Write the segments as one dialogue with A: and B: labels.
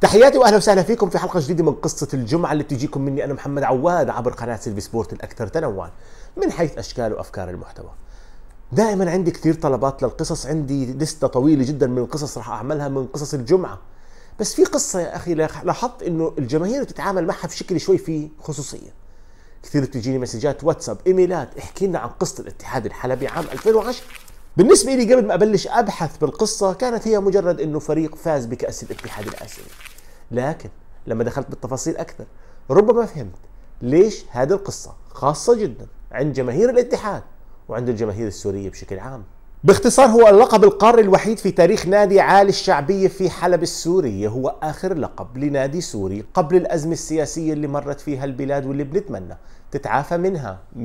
A: تحياتي واهلا وسهلا فيكم في حلقه جديده من قصه الجمعه اللي بتجيكم مني انا محمد عواد عبر قناه سيلفي سبورت الاكثر تنوعا من حيث اشكال وافكار المحتوى. دائما عندي كثير طلبات للقصص، عندي لسته طويله جدا من القصص راح اعملها من قصص الجمعه. بس في قصه يا اخي لاحظت انه الجماهير بتتعامل معها بشكل شوي فيه خصوصيه. كثير بتجيني مسجات واتساب، ايميلات، احكي لنا عن قصه الاتحاد الحلبي عام 2010 بالنسبة لي قبل ما أبلش أبحث بالقصة كانت هي مجرد أنه فريق فاز بكأس الاتحاد الآسيوي لكن لما دخلت بالتفاصيل أكثر ربما فهمت ليش هذه القصة خاصة جدا عند جماهير الاتحاد وعند الجماهير السورية بشكل عام باختصار هو اللقب القاري الوحيد في تاريخ نادي عالي الشعبية في حلب السورية هو آخر لقب لنادي سوري قبل الأزمة السياسية اللي مرت فيها البلاد واللي بنتمنى تتعافى منها 100%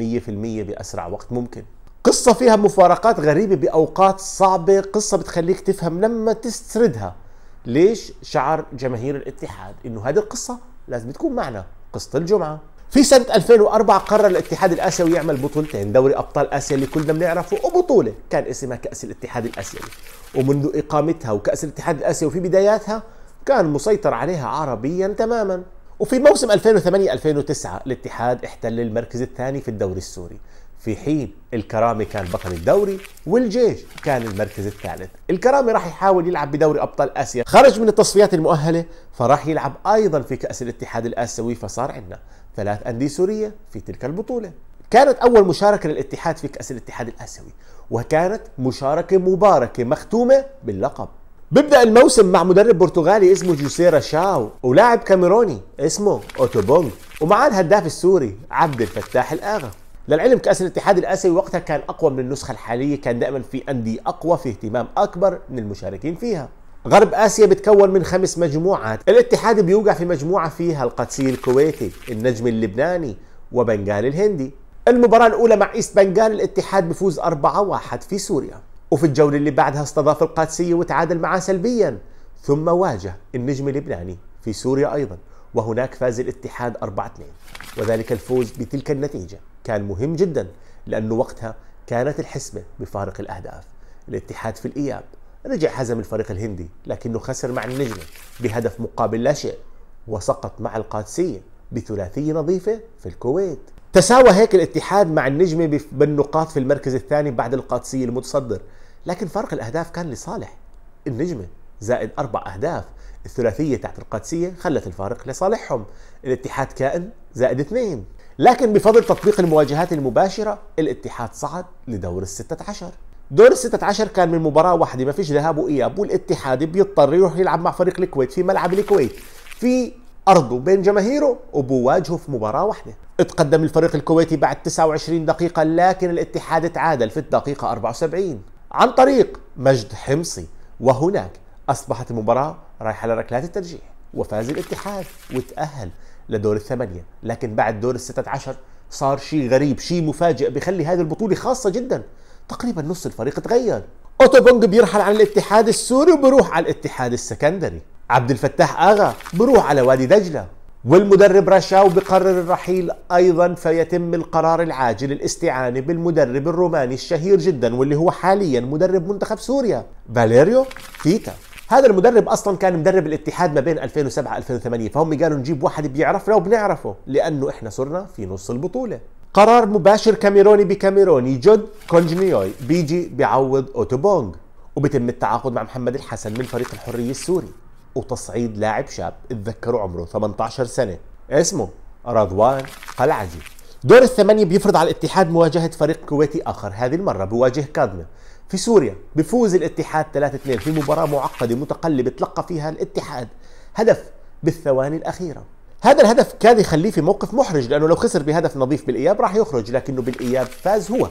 A: بأسرع وقت ممكن قصة فيها مفارقات غريبة بأوقات صعبة قصة بتخليك تفهم لما تستردها ليش شعر جماهير الاتحاد انه هذه القصة لازم تكون معنا قصة الجمعة في سنة 2004 قرر الاتحاد الآسيوي يعمل بطولتين دوري أبطال آسيا اللي كلنا بنعرفه وبطولة كان اسمها كأس الاتحاد الآسيوي ومنذ إقامتها وكأس الاتحاد الآسيوي في بداياتها كان مسيطر عليها عربيا تماما وفي موسم 2008 2009 الاتحاد احتل المركز الثاني في الدوري السوري في حين الكرامي كان بطل الدوري والجيش كان المركز الثالث الكرامي راح يحاول يلعب بدوري ابطال اسيا خرج من التصفيات المؤهله فراح يلعب ايضا في كاس الاتحاد الاسيوي فصار عندنا ثلاث انديه سوريه في تلك البطوله كانت اول مشاركه للاتحاد في كاس الاتحاد الاسيوي وكانت مشاركه مباركه مختومه باللقب بيبدا الموسم مع مدرب برتغالي اسمه جوسيرا شاو ولاعب كاميروني اسمه اوتوبونج ومعاه الهداف السوري عبد الفتاح الاغا للعلم كاس الاتحاد الاسيوي وقتها كان اقوى من النسخه الحاليه كان دائما في انديه اقوى في اهتمام اكبر من المشاركين فيها غرب اسيا بتكون من خمس مجموعات الاتحاد بيوقع في مجموعه فيها القادسي الكويتي النجم اللبناني وبنغال الهندي المباراه الاولى مع ايست بنغال الاتحاد بفوز 4-1 في سوريا وفي الجولة اللي بعدها استضاف القادسية وتعادل معاه سلبيا ثم واجه النجم اللبناني في سوريا أيضا وهناك فاز الاتحاد 4-2 وذلك الفوز بتلك النتيجة كان مهم جدا لأنه وقتها كانت الحسبة بفارق الأهداف الاتحاد في الإياب رجع هزم الفريق الهندي لكنه خسر مع النجمة بهدف مقابل لا شيء وسقط مع القادسية بثلاثية نظيفة في الكويت تساوى هيك الاتحاد مع النجمة بالنقاط في المركز الثاني بعد القادسية المتصدر لكن فارق الاهداف كان لصالح النجمه زائد اربع اهداف الثلاثيه تحت القادسيه خلت الفارق لصالحهم الاتحاد كائن زائد اثنين لكن بفضل تطبيق المواجهات المباشرة الاتحاد صعد لدور ال عشر دور ال عشر كان من مباراة واحدة ما فيش ذهاب وإياب والاتحاد بيضطر يروح يلعب مع فريق الكويت في ملعب الكويت في أرضه بين جماهيره وبواجهه في مباراة واحدة اتقدم الفريق الكويتي بعد 29 دقيقة لكن الاتحاد تعادل في الدقيقة 74 عن طريق مجد حمصي وهناك أصبحت المباراة رايحة لركلات الترجيح وفاز الاتحاد وتأهل لدور الثمانية لكن بعد دور الستة عشر صار شيء غريب شيء مفاجئ بيخلي هذه البطولة خاصة جدا تقريبا نص الفريق تغير بونج بيرحل عن الاتحاد السوري وبروح على الاتحاد السكندري عبد الفتاح اغا بروح على وادي دجله والمدرب رشاو بقرر الرحيل ايضا فيتم القرار العاجل الاستعانه بالمدرب الروماني الشهير جدا واللي هو حاليا مدرب منتخب سوريا فاليريو فيتا هذا المدرب اصلا كان مدرب الاتحاد ما بين 2007 2008 فهم قالوا نجيب واحد بيعرفنا وبنعرفه لانه احنا صرنا في نص البطوله قرار مباشر كاميروني بكاميروني جود كونجنيوي بيجي بيعوض اوتوبونغ وبتم التعاقد مع محمد الحسن من فريق الحريه السوري وتصعيد لاعب شاب اتذكروا عمره 18 سنة اسمه رضوان قلعجي دور الثمانية بيفرض على الاتحاد مواجهة فريق كويتي آخر هذه المرة بواجه كادنا في سوريا بفوز الاتحاد 3-2 في مباراة معقدة متقلبة تلقى فيها الاتحاد هدف بالثواني الأخيرة هذا الهدف كاد يخليه في موقف محرج لأنه لو خسر بهدف نظيف بالإياب راح يخرج لكنه بالإياب فاز هو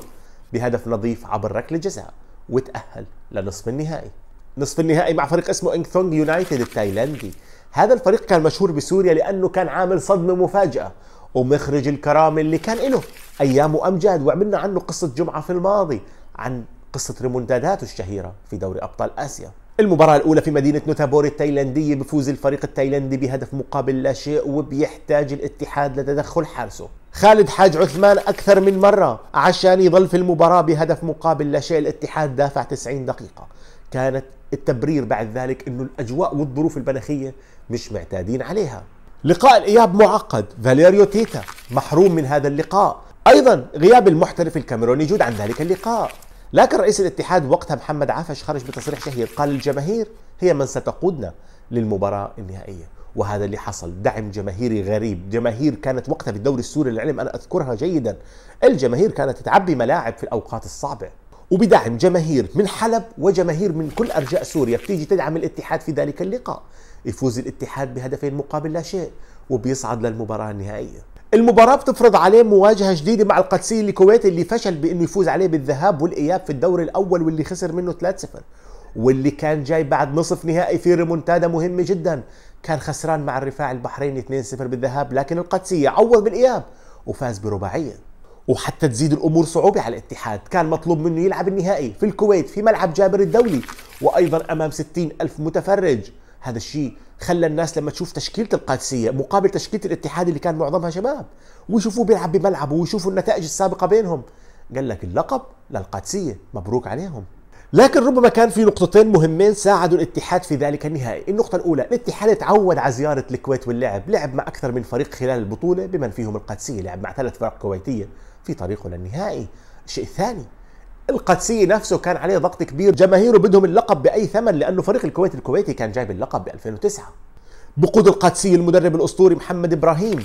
A: بهدف نظيف عبر ركلة جزاء وتأهل لنصف النهائي نصف النهائي مع فريق اسمه انكثونج يونايتد التايلاندي هذا الفريق كان مشهور بسوريا لانه كان عامل صدمه مفاجاه ومخرج الكرامه اللي كان له ايام امجاد وعملنا عنه قصه جمعه في الماضي عن قصه ريمونتاداته الشهيره في دوري ابطال اسيا المباراة الأولى في مدينة نوتابوري التايلاندية بفوز الفريق التايلاندي بهدف مقابل لا شيء وبيحتاج الاتحاد لتدخل حارسه خالد حاج عثمان أكثر من مرة عشان يظل في المباراة بهدف مقابل لا شيء الاتحاد دافع 90 دقيقة كانت التبرير بعد ذلك انه الاجواء والظروف المناخيه مش معتادين عليها. لقاء الاياب معقد، فاليريو تيتا محروم من هذا اللقاء، ايضا غياب المحترف الكاميروني جود عن ذلك اللقاء. لكن رئيس الاتحاد وقتها محمد عفش خرج بتصريح شهير قال الجماهير هي من ستقودنا للمباراة النهائية وهذا اللي حصل دعم جماهيري غريب جماهير كانت وقتها في الدوري السوري للعلم أنا أذكرها جيدا الجماهير كانت تعبي ملاعب في الأوقات الصعبة وبدعم جماهير من حلب وجماهير من كل أرجاء سوريا بتيجي تدعم الاتحاد في ذلك اللقاء يفوز الاتحاد بهدفين مقابل لا شيء وبيصعد للمباراة النهائية المباراة بتفرض عليه مواجهة جديدة مع القدسي الكويتي اللي فشل بأنه يفوز عليه بالذهاب والإياب في الدور الأول واللي خسر منه 3-0 واللي كان جاي بعد نصف نهائي في ريمونتادا مهمة جدا كان خسران مع الرفاع البحريني 2-0 بالذهاب لكن القدسية عوض بالإياب وفاز برباعية وحتى تزيد الامور صعوبه على الاتحاد كان مطلوب منه يلعب النهائي في الكويت في ملعب جابر الدولي وايضا امام 60 الف متفرج هذا الشيء خلى الناس لما تشوف تشكيله القادسيه مقابل تشكيله الاتحاد اللي كان معظمها شباب ويشوفوه بيلعب بملعبه ويشوفوا النتائج السابقه بينهم قال لك اللقب للقادسيه مبروك عليهم لكن ربما كان في نقطتين مهمين ساعدوا الاتحاد في ذلك النهائي النقطة الأولى الاتحاد تعود على زيارة الكويت واللعب لعب مع أكثر من فريق خلال البطولة بمن فيهم القادسية لعب مع ثلاث فرق كويتية في طريقه للنهائي الشيء الثاني القدسي نفسه كان عليه ضغط كبير جماهيره بدهم اللقب باي ثمن لانه فريق الكويت الكويتي كان جايب اللقب ب 2009 بقود القدسي المدرب الاسطوري محمد ابراهيم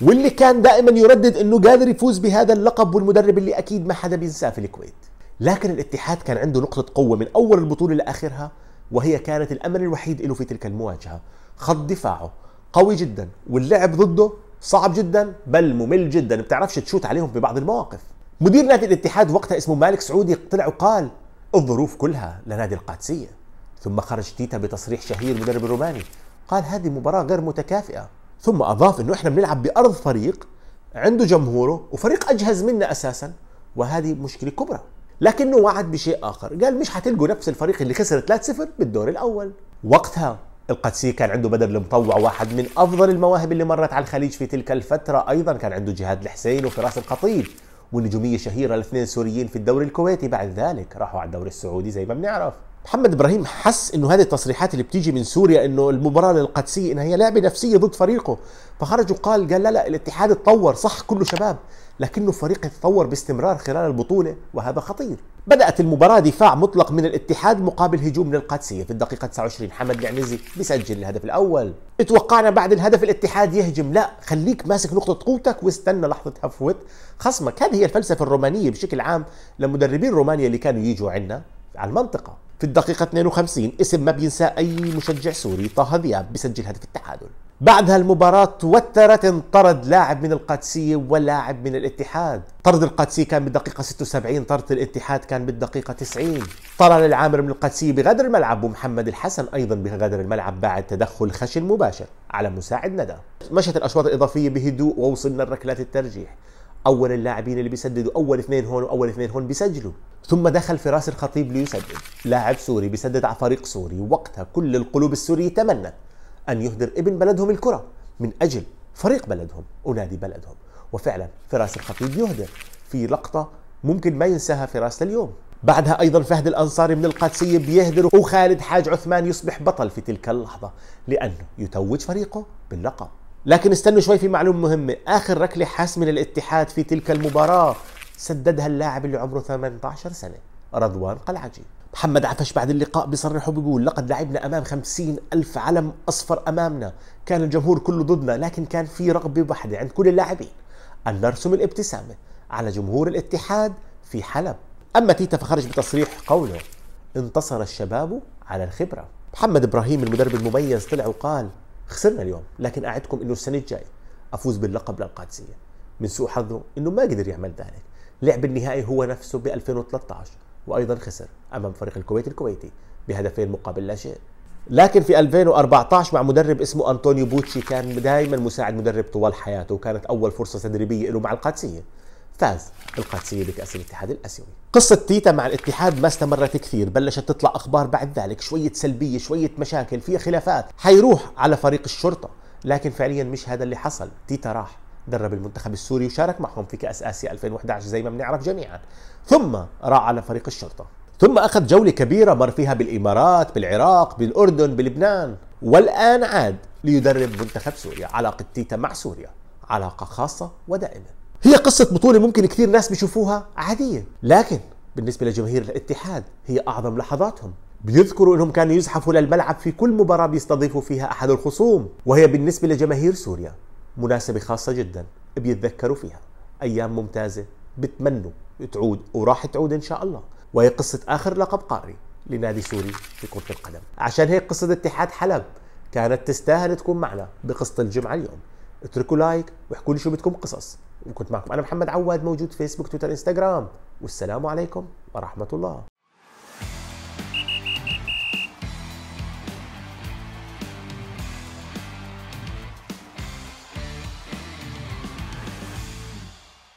A: واللي كان دائما يردد انه قادر يفوز بهذا اللقب والمدرب اللي اكيد ما حدا بينساه في الكويت لكن الاتحاد كان عنده نقطة قوة من أول البطولة لآخرها وهي كانت الأمل الوحيد له في تلك المواجهة خط دفاعه قوي جدا واللعب ضده صعب جدا بل ممل جدا ما بتعرفش تشوت عليهم في بعض المواقف مدير نادي الاتحاد وقتها اسمه مالك سعودي طلع وقال الظروف كلها لنادي القادسية ثم خرج تيتا بتصريح شهير المدرب الروماني قال هذه مباراة غير متكافئة ثم أضاف أنه إحنا بنلعب بأرض فريق عنده جمهوره وفريق أجهز منا أساسا وهذه مشكلة كبرى لكنه وعد بشيء آخر قال مش حتلقوا نفس الفريق اللي خسر 3-0 بالدور الأول وقتها القدسي كان عنده بدر المطوع واحد من افضل المواهب اللي مرت على الخليج في تلك الفتره ايضا كان عنده جهاد الحسين وفراس الخطيب والنجوميه شهيره الاثنين سوريين في الدوري الكويتي بعد ذلك راحوا على الدوري السعودي زي ما بنعرف محمد ابراهيم حس انه هذه التصريحات اللي بتيجي من سوريا انه المباراه للقدسيه انها هي لعبه نفسيه ضد فريقه فخرج وقال قال لا لا الاتحاد اتطور صح كله شباب لكنه فريق تطور باستمرار خلال البطوله وهذا خطير بدات المباراه دفاع مطلق من الاتحاد مقابل هجوم للقدسيه في الدقيقه 29 حمد العنزي بيسجل الهدف الاول اتوقعنا بعد الهدف الاتحاد يهجم لا خليك ماسك نقطه قوتك واستنى لحظه هفوت خصمك هذه هي الفلسفه الرومانيه بشكل عام لمدربين رومانيا اللي كانوا يجوا عندنا على المنطقه في الدقيقة 52 اسم ما بينساه أي مشجع سوري طه ذياب بسجل هدف التعادل بعدها المباراة توترت انطرد لاعب من القادسية ولاعب من الاتحاد طرد القادسية كان بالدقيقة 76 طرد الاتحاد كان بالدقيقة 90 طرد العامر من القادسية بغدر الملعب ومحمد الحسن أيضا بغدر الملعب بعد تدخل خشن مباشر على مساعد ندى مشت الأشواط الإضافية بهدوء ووصلنا لركلات الترجيح اول اللاعبين اللي بيسددوا اول اثنين هون واول اثنين هون بيسجلوا ثم دخل فراس الخطيب ليسدد لاعب سوري بيسدد على فريق سوري وقتها كل القلوب السورية تمنت أن يهدر ابن بلدهم الكرة من أجل فريق بلدهم ونادي بلدهم وفعلا فراس الخطيب يهدر في لقطة ممكن ما ينساها فراس لليوم بعدها أيضا فهد الأنصاري من القادسية بيهدر وخالد حاج عثمان يصبح بطل في تلك اللحظة لأنه يتوج فريقه باللقب لكن استنوا شوي في معلومة مهمة آخر ركلة حاسمة للاتحاد في تلك المباراة سددها اللاعب اللي عمره 18 سنة رضوان قلعجي محمد عفش بعد اللقاء بيصرح وبيقول لقد لعبنا أمام 50 ألف علم أصفر أمامنا كان الجمهور كله ضدنا لكن كان في رغبة واحدة عند كل اللاعبين أن نرسم الابتسامة على جمهور الاتحاد في حلب أما تيتا فخرج بتصريح قوله انتصر الشباب على الخبرة محمد إبراهيم المدرب المميز طلع وقال خسرنا اليوم لكن أعدكم أنه السنة الجاية أفوز باللقب للقادسية من سوء حظه أنه ما قدر يعمل ذلك لعب النهائي هو نفسه ب 2013 وأيضا خسر أمام فريق الكويت الكويتي بهدفين مقابل لا شيء لكن في 2014 مع مدرب اسمه أنطونيو بوتشي كان دائما مساعد مدرب طوال حياته وكانت أول فرصة تدريبية له مع القادسية فاز القادسيه بكاس الاتحاد الاسيوي. قصه تيتا مع الاتحاد ما استمرت كثير، بلشت تطلع اخبار بعد ذلك، شويه سلبيه، شويه مشاكل، فيها خلافات، حيروح على فريق الشرطه، لكن فعليا مش هذا اللي حصل، تيتا راح درب المنتخب السوري وشارك معهم في كاس اسيا 2011 زي ما بنعرف جميعا، ثم راح على فريق الشرطه. ثم اخذ جوله كبيره مر فيها بالامارات، بالعراق، بالاردن، بلبنان، والان عاد ليدرب منتخب سوريا، علاقه تيتا مع سوريا علاقه خاصه ودائمه. هي قصة بطولة ممكن كثير ناس بيشوفوها عادية لكن بالنسبة لجماهير الاتحاد هي أعظم لحظاتهم بيذكروا انهم كانوا يزحفوا للملعب في كل مباراة بيستضيفوا فيها احد الخصوم وهي بالنسبة لجماهير سوريا مناسبة خاصة جدا بيتذكروا فيها ايام ممتازة بتمنوا تعود وراح تعود ان شاء الله وهي قصة اخر لقب قاري لنادي سوري في كرة القدم عشان هيك قصة اتحاد حلب كانت تستاهل تكون معنا بقصة الجمعة اليوم اتركوا لايك واحكوا لي شو بدكم قصص وكنت معكم انا محمد عواد موجود فيسبوك تويتر انستغرام والسلام عليكم ورحمه الله